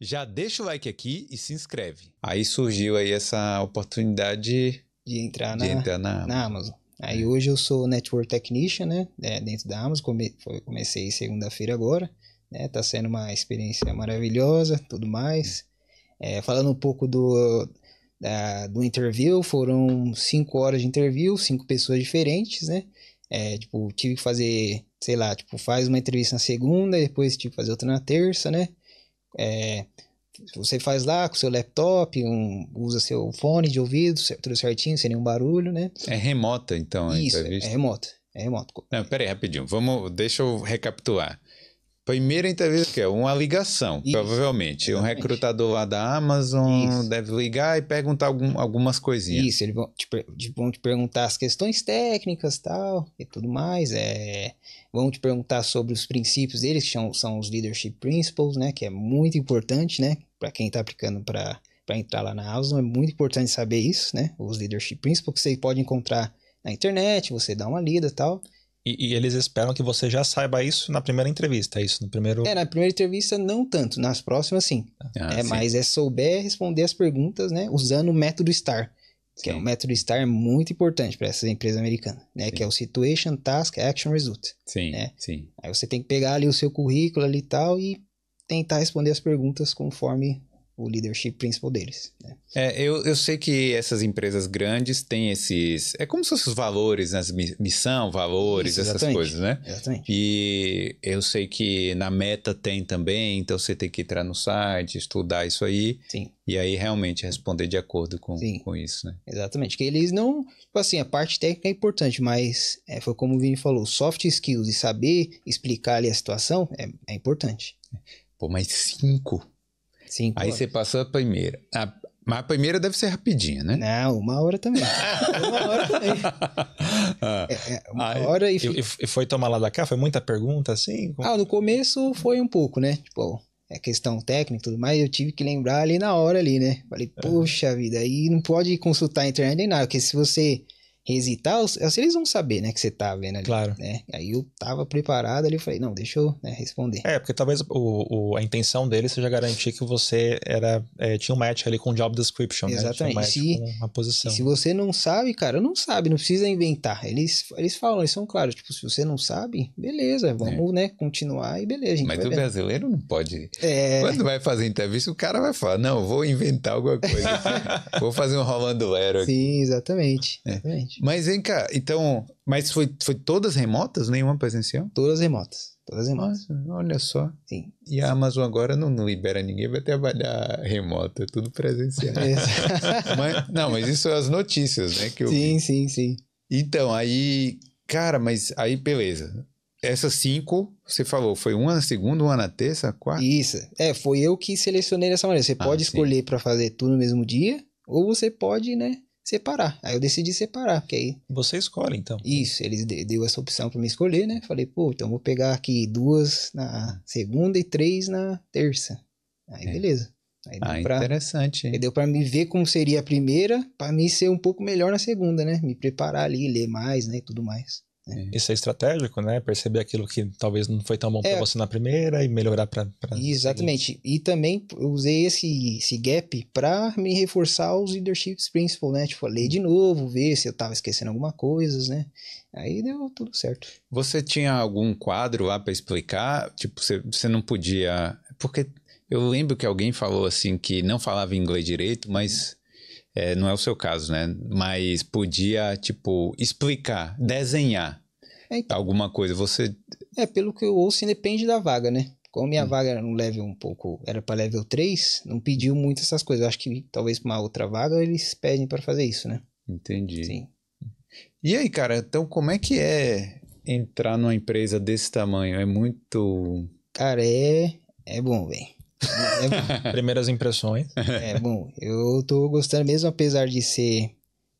já deixa o like aqui e se inscreve. Aí surgiu aí essa oportunidade de entrar na, de entrar na, na Amazon. É. Aí hoje eu sou Network Technician, né? É, dentro da Amazon, Come, comecei segunda-feira agora, né? Tá sendo uma experiência maravilhosa, tudo mais. É, falando um pouco do, da, do interview, foram cinco horas de interview, cinco pessoas diferentes, né? É, tipo, tive que fazer, sei lá, tipo, faz uma entrevista na segunda, depois tive que fazer outra na terça, né? É, você faz lá com seu laptop, um, usa seu fone de ouvido, tudo certinho, sem nenhum barulho, né? É remota, então, a Isso, é entrevista. é remota. É remoto. Não, peraí, rapidinho. Vamos, deixa eu recapitular. Primeira entrevista que é uma ligação, Isso, provavelmente. Exatamente. Um recrutador lá da Amazon Isso. deve ligar e perguntar algum, algumas coisinhas. Isso, eles vão te, vão te perguntar as questões técnicas tal e tudo mais. É, vão te perguntar sobre os princípios deles, que são, são os leadership principles, né? Que é muito importante, né? Para quem está aplicando para entrar lá na Amazon, é muito importante saber isso, né? Os leadership principles que você pode encontrar na internet, você dá uma lida tal. E, e, eles esperam que você já saiba isso na primeira entrevista, é isso? No primeiro... É, na primeira entrevista não tanto, nas próximas sim. Ah, é, sim. Mas é souber responder as perguntas, né? Usando o método STAR. Sim. Que é um método STAR muito importante para essa empresa americana, né? Sim. Que é o Situation, Task, Action, Result. Sim, né? sim. Aí você tem que pegar ali o seu currículo ali e tal e tentar responder as perguntas conforme o leadership principal deles. Né? É, eu, eu sei que essas empresas grandes têm esses. É como se fossem os valores, né? missão, valores, Isso, essas coisas, né? Exatamente. E eu sei que na meta tem também, então você tem que entrar no site, estudar isso aí. Sim. E aí realmente responder de acordo com, Sim. com isso, né? Exatamente. Que eles não. Tipo assim, a parte técnica é importante, mas é, foi como o Vini falou: soft skills e saber explicar ali a situação é, é importante. Pô, mas cinco Aí você passou a primeira. A, mas a primeira deve ser rapidinha, né? Não, uma hora também. uma hora também. Ah, é, é, uma hora e... E, e foi tomar lá da cá? Foi muita pergunta, assim? Como... Ah, no começo foi um pouco, né? Tipo, é questão técnica e tudo mais, eu tive que lembrar ali na hora ali, né? Falei, é. poxa vida, aí não pode consultar a internet nem nada, porque se você hesitar, eles vão saber, né, que você tá vendo ali. Claro. Né? Aí eu tava preparado ali, falei, não, deixa eu né, responder. É, porque talvez o, o, a intenção dele seja garantir que você era é, tinha um match ali com job description, né? Exatamente. Né? Um com uma posição. se você não sabe, cara, não sabe, não precisa inventar. Eles, eles falam, eles são claros, tipo, se você não sabe, beleza, vamos, é. né, continuar e beleza. Mas o brasileiro não pode. É... Quando vai fazer entrevista, o cara vai falar, não, vou inventar alguma coisa. vou fazer um Rolando Lero aqui. Sim, exatamente, é. exatamente. Mas vem cá, então, mas foi, foi todas remotas, nenhuma presencial? Todas remotas. Todas remotas. Nossa, olha só. Sim. E a Amazon agora não, não libera ninguém para trabalhar remoto, é tudo presencial. mas, não, mas isso é as notícias, né? Que eu sim, vi. sim, sim. Então, aí, cara, mas aí beleza. Essas cinco, você falou, foi uma na segunda, uma na terça, quarta? Isso. É, foi eu que selecionei dessa maneira. Você ah, pode escolher para fazer tudo no mesmo dia, ou você pode, né, separar. Aí eu decidi separar, porque aí... Você escolhe, então. Isso, eles deu essa opção para me escolher, né? Falei, pô, então vou pegar aqui duas na segunda e três na terça. Aí é. beleza. Aí ah, deu pra, interessante. Aí deu para me ver como seria a primeira, para mim ser um pouco melhor na segunda, né? Me preparar ali, ler mais, né, e tudo mais. É. Isso é estratégico, né? Perceber aquilo que talvez não foi tão bom é. para você na primeira e melhorar para. Exatamente. E também usei esse, esse gap para me reforçar os leadership principles, né? Tipo, ler de novo, ver se eu tava esquecendo alguma coisa, né? Aí deu tudo certo. Você tinha algum quadro lá para explicar? Tipo, você, você não podia. Porque eu lembro que alguém falou assim que não falava inglês direito, mas. É é, não é o seu caso, né? Mas podia, tipo, explicar, desenhar é, então, alguma coisa. Você. É, pelo que eu ouço, depende da vaga, né? Como minha hum. vaga era um level um pouco. Era para level 3, não pediu muito essas coisas. Eu acho que talvez para uma outra vaga eles pedem para fazer isso, né? Entendi. Sim. E aí, cara, então como é que é entrar numa empresa desse tamanho? É muito. Cara, é. É bom, velho. Né? Primeiras impressões. É, bom, eu tô gostando mesmo, apesar de ser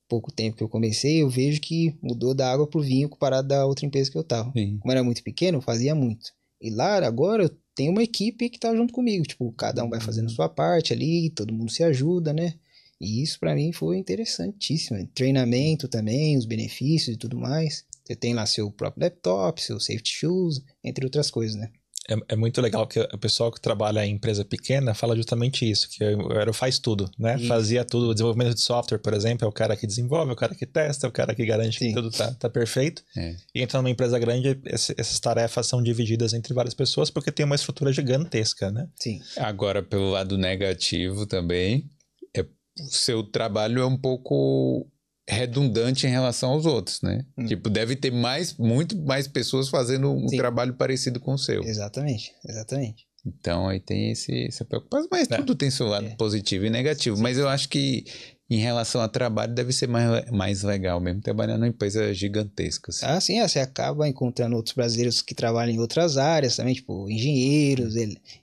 pouco tempo que eu comecei, eu vejo que mudou da água pro vinho comparado da outra empresa que eu tava. Sim. Como era muito pequeno, fazia muito. E lá, agora, eu tenho uma equipe que tá junto comigo. Tipo, cada um vai fazendo uhum. sua parte ali, todo mundo se ajuda, né? E isso para mim foi interessantíssimo. Treinamento também, os benefícios e tudo mais. Você tem lá seu próprio laptop, seu safety shoes, entre outras coisas, né? é, é, muito legal que o pessoal que trabalha em empresa pequena fala justamente isso, que eu, era o faz tudo, né? Sim. Fazia tudo, o desenvolvimento de software, por exemplo, é o cara que desenvolve, é o cara que testa, é o cara que garante Sim. que tudo tá, tá perfeito. É. E então numa empresa grande, esse, essas tarefas são divididas entre várias pessoas porque tem uma estrutura gigantesca, né? Sim. Agora, pelo lado negativo também, é, o seu trabalho é um pouco redundante em relação aos outros, né? Hum. Tipo, deve ter mais, muito mais pessoas fazendo um Sim. trabalho parecido com o seu. Exatamente, exatamente. Então aí tem esse, essa preocupação, mas é. tudo tem seu lado é. positivo e negativo. Sim. Mas eu acho que em relação a trabalho, deve ser mais, mais legal mesmo trabalhar numa empresa gigantesca. Assim. Ah, sim, é, você acaba encontrando outros brasileiros que trabalham em outras áreas também, tipo engenheiros,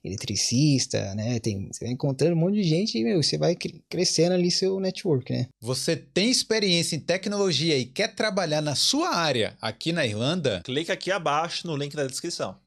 eletricista, né? Tem, você vai encontrando um monte de gente e meu, você vai crescendo ali seu network, né? Você tem experiência em tecnologia e quer trabalhar na sua área aqui na Irlanda? Clica aqui abaixo no link da descrição.